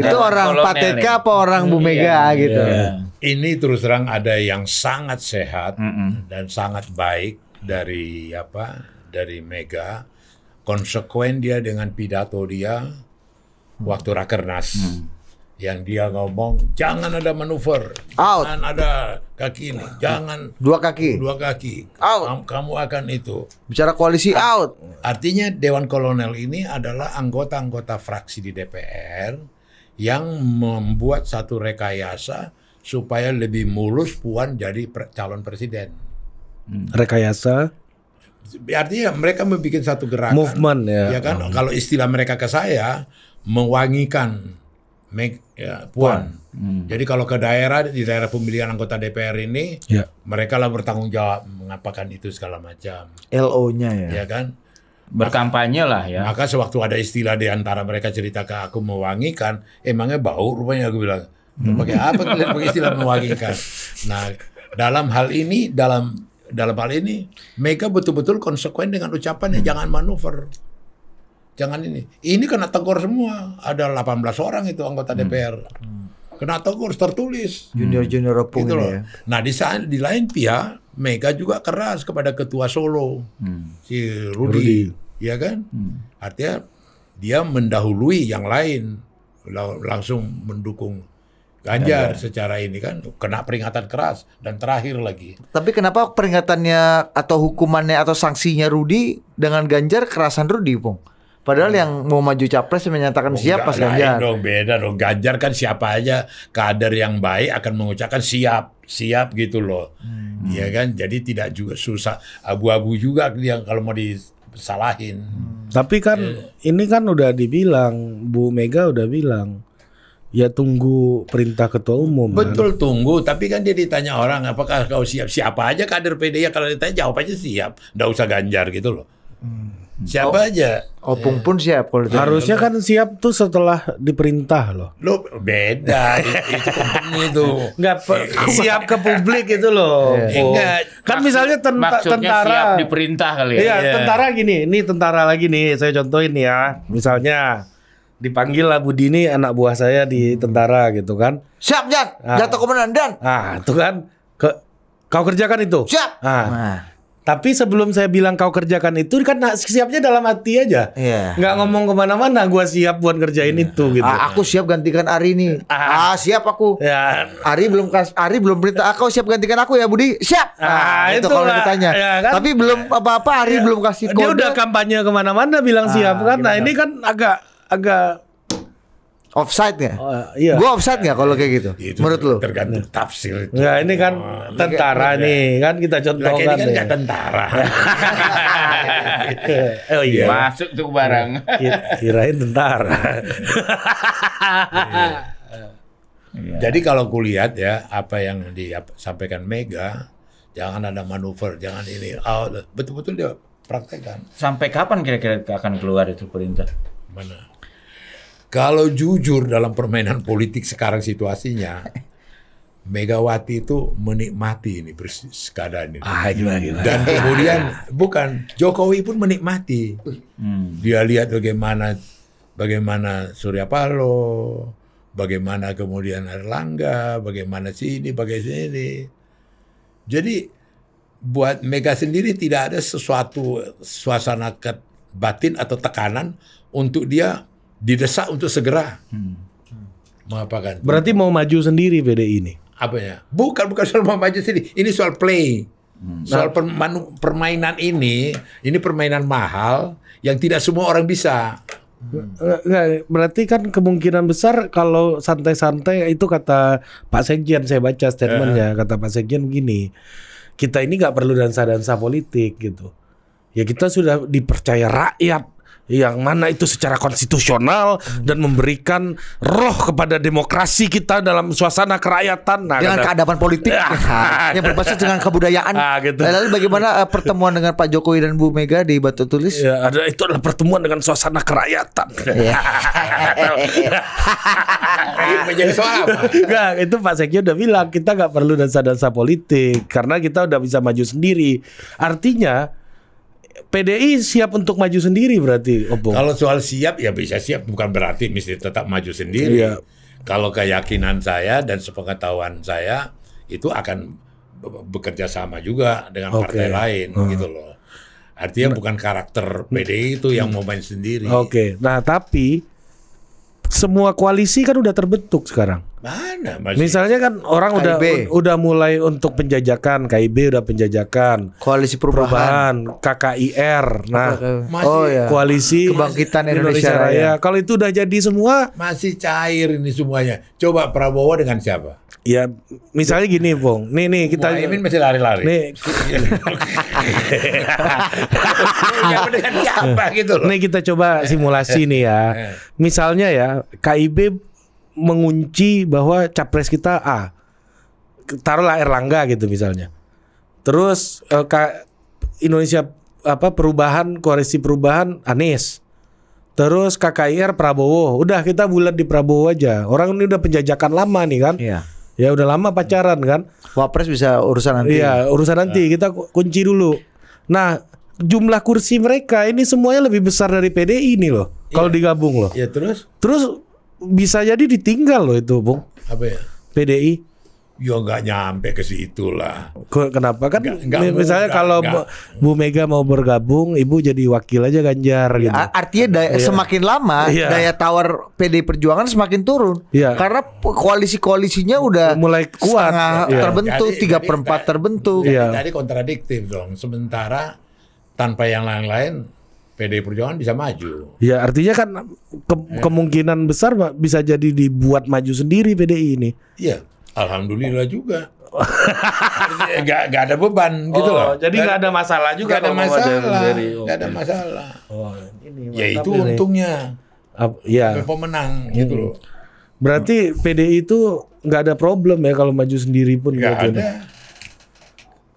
Itu Dewan orang Pateka apa orang Bu Mega iya, gitu. Iya. Ini terus terang ada yang sangat sehat mm -mm. dan sangat baik dari apa? Dari Mega. Konsekuen dia dengan pidato dia waktu Rakernas. Mm yang dia ngomong jangan ada manuver, Out. jangan ada kaki ini, jangan dua kaki, dua kaki, out. kamu akan itu. Bicara koalisi A out. Artinya Dewan Kolonel ini adalah anggota-anggota fraksi di DPR yang membuat satu rekayasa supaya lebih mulus Puan jadi pre calon presiden. Hmm. Rekayasa artinya mereka membuat satu gerakan movement ya, ya kan hmm. kalau istilah mereka ke saya mewangikan make ya, puan. Hmm. Jadi kalau ke daerah di daerah pemilihan anggota DPR ini, ya. mereka lah bertanggung jawab mengapakan itu segala macam. LO-nya ya. Ya kan? Berkampanye lah ya. Maka sewaktu ada istilah di antara mereka cerita ke aku mewangikan, emangnya bau rupanya aku bilang. Hmm. Pakai apa kalian pakai istilah mewangikan? Nah, dalam hal ini dalam dalam hal ini mereka betul-betul konsekuen dengan ucapannya hmm. jangan manuver jangan ini. Ini kena tegur semua. Ada 18 orang itu anggota hmm. DPR. Hmm. Kena tegur tertulis. Junior-junior hmm. gitu Ya. Nah, di di lain pihak Mega juga keras kepada ketua Solo. Hmm. Si Rudi, ya kan? Hmm. Artinya dia mendahului yang lain langsung mendukung Ganjar ya, ya. secara ini kan kena peringatan keras dan terakhir lagi. Tapi kenapa peringatannya atau hukumannya atau sanksinya Rudi dengan Ganjar kerasan Rudi, Bung? Padahal hmm. yang mau maju capres menyatakan oh, siap pas Ganjar. Dong, beda dong. Ganjar kan siapa aja kader yang baik akan mengucapkan siap, siap gitu loh. Hmm. Iya hmm. kan? Jadi tidak juga susah abu-abu juga yang kalau mau disalahin. Hmm. Tapi kan eh. ini kan udah dibilang Bu Mega udah bilang ya tunggu perintah ketua umum. Betul kan? tunggu, tapi kan dia ditanya orang apakah kau siap? Siapa aja kader PDI kalau ditanya jawab aja siap, nggak usah Ganjar gitu loh. Hmm. Hmm. Siapa oh, aja? Opung iya. pun siap kalau gitu. Harusnya kan siap tuh setelah diperintah loh. Lo beda itu itu. Enggak iya, iya. siap ke publik itu loh. Yeah. Oh. Enggak. Kan Maksud, misalnya ten tentara siap diperintah kali ya. Iya, yeah. tentara gini, ini tentara lagi nih. Saya contohin ya. Misalnya dipanggil lah Budi ini anak buah saya di tentara gitu kan. Siap, Jan. Nah, Jatuh komandan. Ah, itu kan ke kau kerjakan itu. Siap. Ah. nah tapi sebelum saya bilang kau kerjakan itu kan siapnya dalam hati aja, yeah. nggak ngomong kemana-mana. Gua siap buat ngerjain yeah. itu gitu. Ah, aku siap gantikan Ari nih. Ah, ah siap aku. Ya. Ari belum Ari belum perintah. Ah, kau siap gantikan aku ya Budi? Siap. Ah, ah itu kalau ditanya. Ya, kan? Tapi belum apa-apa. Ari yeah. belum kasih kode. Dia udah kampanye kemana-mana bilang ah, siap kan. Nah ini kan agak agak Offside ya? Oh, iya. Gua offside nggak kalau kayak gitu? Itu menurut lu? Tergantung tafsir itu. Ya ini kan, oh, kan tentara ini, ya. nih, kan kita contohkan. ini kan nggak tentara. oh iya. Masuk tuh barang. Iya, kirain tentara. Iya. iya. Jadi kalau kulihat ya apa yang disampaikan Mega, jangan ada manuver, jangan ini. Oh, betul-betul dia praktekkan. Sampai kapan kira-kira akan keluar itu perintah? Mana? Kalau jujur dalam permainan politik sekarang situasinya, Megawati itu menikmati ini persis keadaan ini. Ah, gila, gila. Dan kemudian bukan Jokowi pun menikmati. Hmm. Dia lihat bagaimana bagaimana Surya Paloh, bagaimana kemudian Erlangga, bagaimana sini, bagaimana sini. Jadi buat Mega sendiri tidak ada sesuatu suasana batin atau tekanan untuk dia didesak untuk segera hmm. Mau Berarti mau maju sendiri PDI ini? Apa ya? Bukan bukan soal mau maju sendiri. Ini soal play. Hmm. Soal nah. permainan ini, ini permainan mahal yang tidak semua orang bisa. Hmm. berarti kan kemungkinan besar kalau santai-santai itu kata Pak Sekjen saya baca statementnya eh. kata Pak Sekjen begini kita ini nggak perlu dansa-dansa politik gitu ya kita sudah dipercaya rakyat yang mana itu secara konstitusional dan memberikan roh kepada demokrasi kita dalam suasana kerakyatan nah, dengan kata, keadaban politik ah, nah, yang berbasis dengan kebudayaan. Nah, gitu. Lalu bagaimana uh, pertemuan dengan Pak Jokowi dan Bu Mega di Batu Tulis? Ya, ada itu adalah pertemuan dengan suasana kerakyatan. Iya. Menjadi soal. itu Pak Sekyo udah bilang kita nggak perlu dansa-dansa politik karena kita udah bisa maju sendiri. Artinya PDI siap untuk maju sendiri berarti, Opung. Kalau soal siap ya bisa siap, bukan berarti mesti tetap maju sendiri. Iya. Kalau keyakinan saya dan sepengetahuan saya itu akan bekerja sama juga dengan okay. partai lain hmm. gitu loh. Artinya bukan karakter PDI itu yang mau main sendiri. Oke. Okay. Nah, tapi semua koalisi kan udah terbentuk sekarang. Mana masih? Misalnya kan orang KIB. udah udah mulai untuk penjajakan, KIB udah penjajakan, koalisi perubahan, perubahan KKIR. Nah, masih, oh ya. koalisi kebangkitan Indonesia, Indonesia Raya. Raya. Kalau itu udah jadi semua, masih cair ini semuanya. Coba Prabowo dengan siapa? Ya, misalnya gini, Bung. Nih, nih kita Muhaimin masih lari-lari. Nih. dengan siapa gitu loh. Nih kita coba simulasi eh, eh, nih ya. Eh. Misalnya ya, KIB mengunci bahwa capres kita A. Taruhlah Erlangga gitu misalnya. Terus eh, Kak Indonesia apa perubahan koalisi perubahan Anies. Terus KKIR Prabowo. Udah kita bulat di Prabowo aja. Orang ini udah penjajakan lama nih kan. Iya. Ya udah lama pacaran kan. Wapres bisa urusan nanti. Iya, urusan nanti. Iya. Kita kunci dulu. Nah, jumlah kursi mereka ini semuanya lebih besar dari PDI ini loh. Kalau iya. digabung loh. Iya, terus? Terus bisa jadi ditinggal loh itu, Bung. Apa ya? PDI. Ya nggak nyampe ke situ lah. Kenapa kan? Gak, gak, misalnya gak, kalau gak. Bu Mega mau bergabung, Ibu jadi wakil aja Ganjar. Ya, gitu. Artinya daya, ya. semakin lama ya. daya tawar PD Perjuangan semakin turun. Ya. Karena koalisi-koalisinya udah mulai kuat, ya. terbentuk jadi, tiga perempat terbentuk. Jadi, ya. kontradiktif dong. Sementara tanpa yang lain-lain PD Perjuangan bisa maju. Ya artinya kan ke ya. kemungkinan besar bisa jadi dibuat maju sendiri PDI ini. Iya, alhamdulillah juga. gak, gak ada beban gitu oh, gitu loh. Jadi gak, gak ada masalah juga. Gak ada masalah. Dari, okay. Gak ada masalah. Oh, ini ya itu untungnya. Up, ya. Pemenang hmm. gitu loh. Berarti PDI itu nggak ada problem ya kalau maju sendiri pun. Gak ada.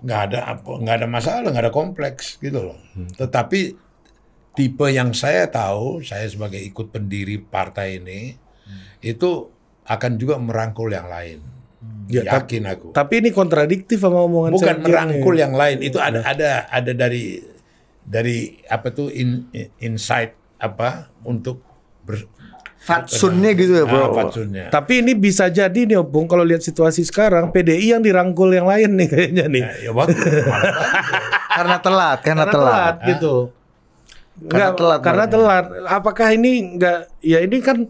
Nggak ada apa, nggak ada masalah, nggak ada kompleks gitu loh. Hmm. Tetapi tipe yang saya tahu, saya sebagai ikut pendiri partai ini, hmm. itu akan juga merangkul yang lain. Hmm. Ya, Yakin tapi, aku. Tapi ini kontradiktif sama omongan saya. Bukan merangkul ini. yang lain, itu ada nah. ada ada dari dari apa tuh in, insight apa untuk ber, fatsunnya gitu ya, Bro. Ah, fatsunnya. Tapi ini bisa jadi nih, Bung, kalau lihat situasi sekarang PDI yang dirangkul yang lain nih kayaknya nih. Ya, ya, bagus. karena telat, karena, karena telat, telat gitu. Karena telat. Karena telat. Apakah ini enggak Ya ini kan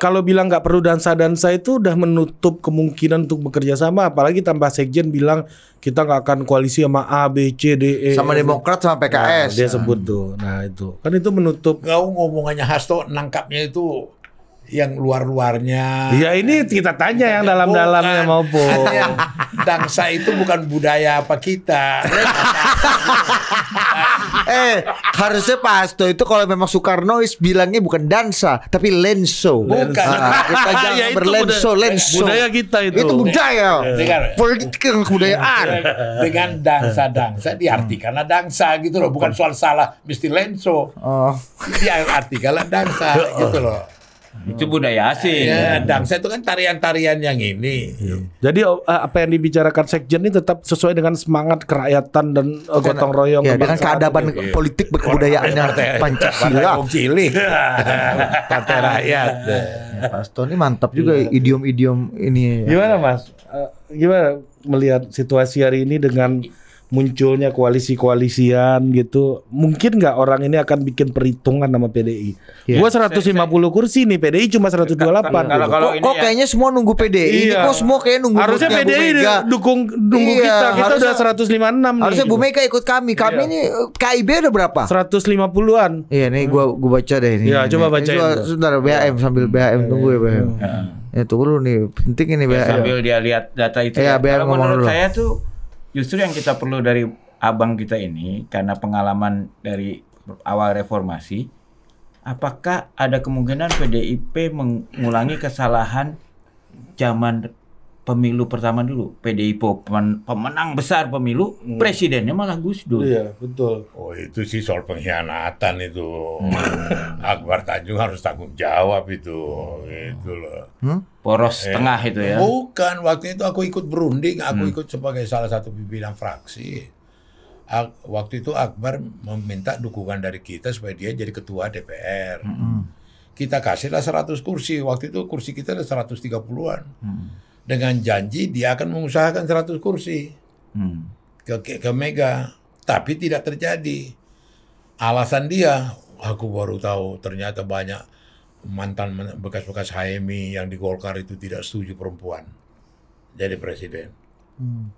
kalau bilang nggak perlu dansa dansa itu udah menutup kemungkinan untuk bekerja sama apalagi tambah sekjen bilang kita nggak akan koalisi sama A B C D E sama Demokrat sama PKS nah, dia sebut hmm. tuh nah itu kan itu menutup Gak ngomongannya Hasto nangkapnya itu yang luar-luarnya. Iya ini kita tanya yang dalam-dalamnya maupun. Dansa itu bukan budaya apa kita. eh harusnya pasto itu kalau memang Soekarnois bilangnya bukan dansa tapi lenso. Bukan. Nah, kita jangan ah, ya, berlenso, budaya, lenso. Budaya kita itu. Itu budaya. Eh, eh, dengan, Politik kebudayaan. Dengan dansa-dansa diartikan hmm. dansa gitu loh. Bukan soal salah mesti lenso. Oh. Diartikan dansa gitu loh. Itu budaya asing. Ya, dangsa itu kan tarian-tarian yang ini. Iya. Jadi oh, eh, apa yang dibicarakan sekjen ini tetap sesuai dengan semangat kerakyatan dan eh, Karena, gotong royong. Ya, dengan keadaban ya. politik berkebudayaannya Pancasila. Pancasila. Partai rakyat. Mas iya. Tony mantap juga iya. idiom-idiom ini. Ya. Gimana Mas? Eh, gimana melihat situasi hari ini dengan munculnya koalisi-koalisian gitu. Mungkin nggak orang ini akan bikin perhitungan sama PDI. Yeah. Gua 150 kursi nih, PDI cuma 128. Kalau, gitu. kalau kok, kok ya. kayaknya semua nunggu PDI. Iya. Ini kok semua kayak nunggu Harusnya PDI dukung nunggu iya, kita. Kita harusnya, udah 156 nih. Harusnya Bu Mega ikut kami. Kami iya. ini KIB udah berapa? 150-an. Iya, nih gua gua baca deh ini. Iya, coba baca. Sebentar BAM sambil BAM hmm. tunggu ya BAM. Ya. Ya tunggu dulu nih, penting ini ya, Sambil dia lihat data itu. Iya, ya, ya. BAM Kalau menurut saya tuh justru yang kita perlu dari abang kita ini karena pengalaman dari awal reformasi apakah ada kemungkinan PDIP mengulangi kesalahan zaman pemilu pertama dulu PDI pemen, pemenang besar pemilu hmm. presidennya malah Gus Dur. Iya betul. Oh itu sih soal pengkhianatan itu hmm. Akbar Tanjung harus tanggung jawab itu oh. itu loh. Hmm? Poros eh, tengah itu ya. Bukan waktu itu aku ikut berunding aku hmm. ikut sebagai salah satu pimpinan fraksi. Ak waktu itu Akbar meminta dukungan dari kita supaya dia jadi ketua DPR. Hmm. Kita kasihlah 100 kursi. Waktu itu kursi kita ada 130-an. Hmm dengan janji dia akan mengusahakan 100 kursi hmm. ke, ke ke Mega, tapi tidak terjadi. Alasan dia, aku baru tahu ternyata banyak mantan bekas-bekas HMI yang di Golkar itu tidak setuju perempuan jadi presiden. Hmm.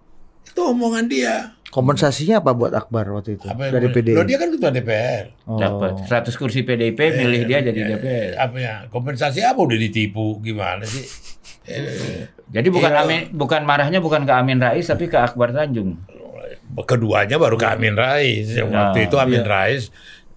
Itu omongan dia. Kompensasinya apa buat Akbar waktu itu apa, dari PDIP? Loh dia kan ketua DPR. Oh. Dapat 100 kursi PDIP milih eh, dia jadi iya, iya. DPR. Apa ya? Kompensasi apa udah ditipu gimana sih? Jadi bukan ya, Amin, bukan marahnya bukan ke Amin Rais tapi ke Akbar Tanjung. Keduanya baru ke Amin Rais. Yang nah, waktu itu Amin ya. Rais,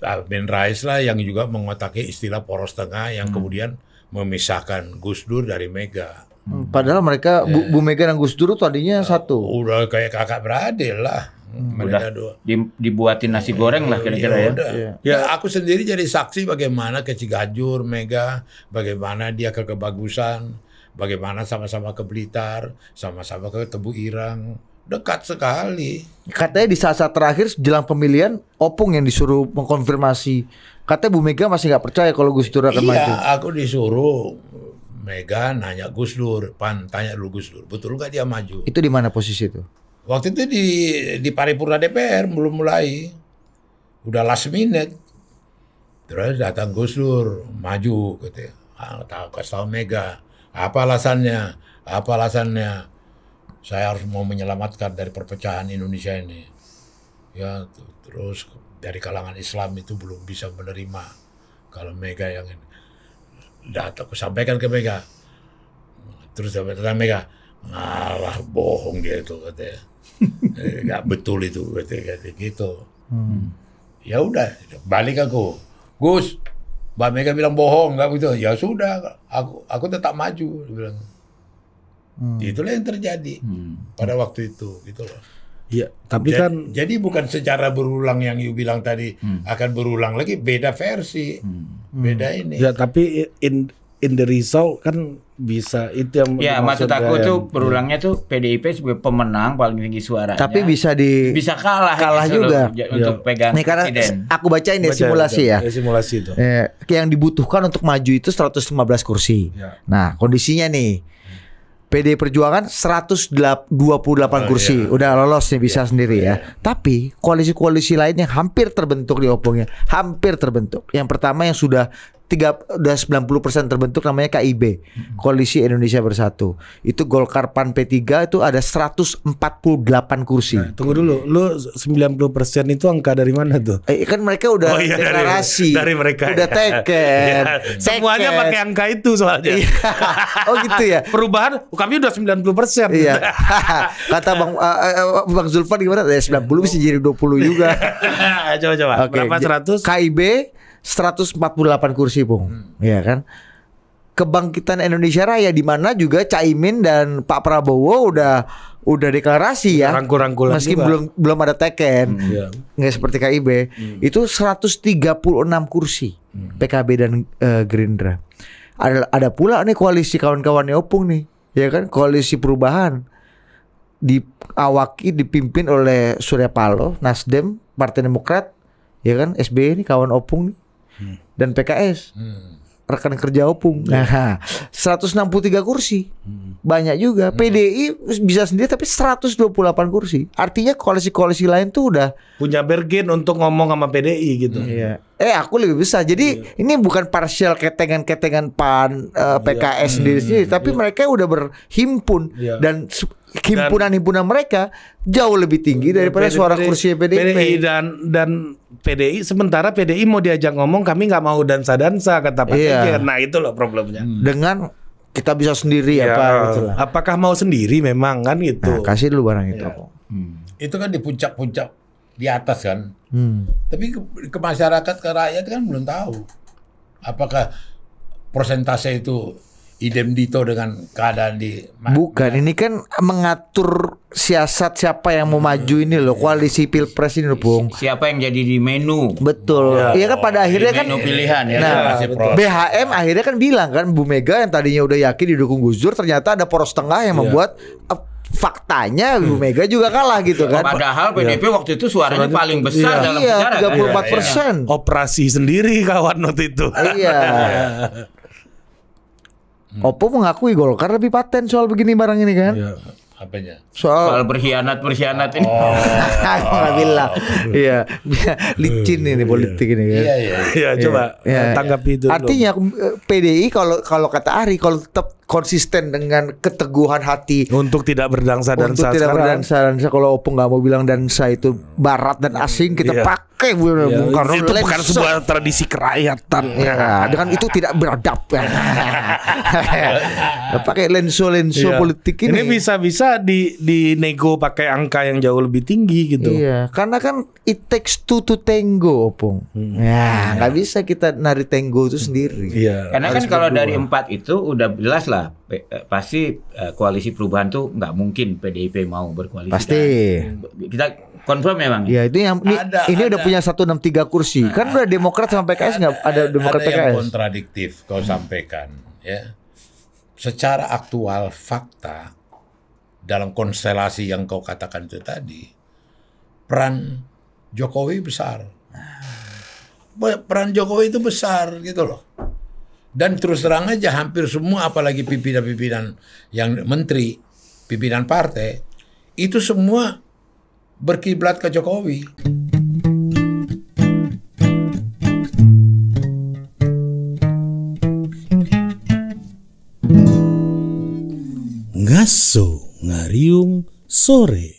Amin Rais lah yang juga mengotaki istilah poros tengah yang hmm. kemudian memisahkan Gus Dur dari Mega. Hmm. Padahal mereka ya. Bu, iya. Bu Mega dan Gus Dur tadinya nah, satu. Udah kayak kakak beradil lah. Hmm, mereka udah dua. dibuatin nasi iya, goreng lah kira-kira iya, ya. Ya. ya aku sendiri jadi saksi bagaimana ke Ciganjur Mega, bagaimana dia ke Kebagusan Bagaimana sama-sama ke Blitar, sama-sama ke Tebu Irang, dekat sekali. Katanya di saat-saat terakhir jelang pemilihan, Opung yang disuruh mengkonfirmasi. Katanya Bu Mega masih nggak percaya kalau Gus Dur akan iya, maju. Iya, aku disuruh Mega nanya Gus Dur, Pan tanya dulu Gus Dur, betul nggak dia maju? Itu di mana posisi itu? Waktu itu di di paripurna DPR belum mulai, udah last minute. Terus datang Gus Dur maju gitu. Ah, tahu kasih tahu Mega. Apa alasannya? Apa alasannya? Saya harus mau menyelamatkan dari perpecahan Indonesia ini. Ya, terus dari kalangan Islam itu belum bisa menerima kalau Mega yang ini. Datang, sampaikan ke Mega. Terus kata Mega, ngalah bohong dia itu katanya. Enggak eh, betul itu katanya, gitu. Hmm. Ya udah, balik aku. Gus, Mbak Mega bilang bohong, nggak gitu. Ya sudah, aku aku tetap maju. Hmm. Itulah yang terjadi hmm. pada waktu itu, gitu loh. Iya, tapi jadi, kan jadi bukan secara berulang yang you bilang tadi hmm. akan berulang lagi, beda versi, hmm. beda ini. Ya, tapi in, in the result kan bisa itu yang ya maksud aku yang, tuh berulangnya tuh PDIP sebagai pemenang paling tinggi suara tapi bisa di bisa kalah kalah gitu juga untuk ya. pegang nih karena presiden. aku bacain ini Baca, simulasi ya, ya simulasi itu eh, yang dibutuhkan untuk maju itu 115 kursi ya. nah kondisinya nih PD Perjuangan 128 kursi iya. udah lolos nih bisa iya, sendiri ya. iya. ya. Tapi koalisi-koalisi lain yang hampir terbentuk di opungnya, hampir terbentuk. Yang pertama yang sudah tiga udah 90% terbentuk namanya KIB Koalisi Indonesia Bersatu itu Golkar PAN P3 itu ada 148 kursi nah, tunggu dulu lu 90% itu angka dari mana tuh eh, kan mereka udah oh, iya, deklarasi dari, dari mereka udah iya. teken ya, semuanya pakai angka itu soalnya iya. oh gitu ya perubahan oh, kami udah 90% iya kata Bang uh, Bang Zulfan gimana ya 90 bisa jadi 20 juga coba coba okay. berapa 100 KIB 148 kursi, Bung. Hmm. Ya kan? Kebangkitan Indonesia Raya di mana juga Caimin dan Pak Prabowo udah udah deklarasi ya. rangkul rangkul Meski juga. belum belum ada teken. Hmm, iya. Nggak seperti KIB. Hmm. Itu 136 kursi hmm. PKB dan uh, Gerindra. Ada ada pula nih koalisi kawan-kawannya Opung nih. Ya kan koalisi perubahan diawaki dipimpin oleh Surya Paloh, Nasdem, Partai Demokrat, ya kan SBY ini kawan Opung nih Hmm. dan PKS. Hmm. Rekan kerja opung, iya. nah, 163 kursi, hmm. banyak juga. Hmm. PDI bisa sendiri tapi 128 kursi. Artinya koalisi-koalisi lain tuh udah punya bergen untuk ngomong sama PDI gitu. Iya. Eh aku lebih bisa Jadi iya. ini bukan parsial ketengan-ketengan PAN uh, eh, PKS iya. sendiri sendiri, hmm. tapi iya. mereka udah berhimpun iya. dan himpunan-himpunan mereka jauh lebih tinggi daripada suara kursi PDI, PDI dan dan PDI sementara PDI mau diajak ngomong kami nggak mau dansa-dansa kata Pak iya. Nah itu loh problemnya. Hmm. Dengan kita bisa sendiri ya, apa gitu Apakah mau sendiri memang kan itu? Nah, kasih dulu barang itu. Ya. Hmm. Itu kan di puncak-puncak di atas kan. Hmm. Tapi ke, ke masyarakat ke rakyat kan belum tahu apakah persentase itu idem dito dengan keadaan di bukan ini kan mengatur siasat siapa yang mau hmm. maju ini loh koalisi pilpres ini loh Bung siapa yang jadi di menu betul ya, iya kan pada akhirnya kan menu pilihan ya nah, BHM akhirnya kan bilang kan Bu Mega yang tadinya udah yakin didukung Gus Dur ternyata ada poros tengah yang ya. membuat eh, faktanya Bu hmm. Mega juga kalah gitu kan. Padahal PDP ya. waktu itu suaranya suaranya paling besar iya. dalam iya, sejarah. 34 kan? Iya. persen. Operasi sendiri kawan waktu itu. Iya. Hmm. Oppo mengakui Golkar lebih paten soal begini barang ini kan. Ya. Apanya? Soal, Soal berkhianat perkhianat ini. Oh. Alhamdulillah. Iya, licin ini iya. politik ini kan. Iya, iya. Iya, coba ya, tanggapi itu. Artinya eh, PDI kalau kalau kata Ari kalau tetap konsisten dengan keteguhan hati untuk tidak berdansa dan untuk tidak sekarang. berdansa kalau Opung nggak mau bilang dansa itu barat dan asing kita yeah. pakai yeah. yeah. Bung Karno itu bukan sebuah tradisi kerakyatan yeah. ya dengan itu tidak beradab pakai lenso lenso yeah. politik ini ini bisa bisa di di nego pakai angka yang jauh lebih tinggi gitu iya yeah. karena kan it takes two to tango Opung hmm. ya nggak yeah. bisa kita nari tango itu sendiri yeah. karena kan Harus kan kalau dari empat itu udah jelas lah eh, pasti eh, koalisi perubahan tuh nggak mungkin PDIP mau berkoalisi. Pasti. Kan? Kita confirm ya bang. Ya itu yang ini, ada, ini ada. udah punya 163 kursi. Nah, kan udah Demokrat sama PKS nggak ada, ada Demokrat ada PKS. yang kontradiktif kau hmm. sampaikan ya. Secara aktual fakta dalam konstelasi yang kau katakan itu tadi peran Jokowi besar. Ah. Peran Jokowi itu besar gitu loh dan terus terang aja hampir semua apalagi pimpinan-pimpinan yang menteri, pimpinan partai, itu semua berkiblat ke Jokowi. Ngaso ngariung sore.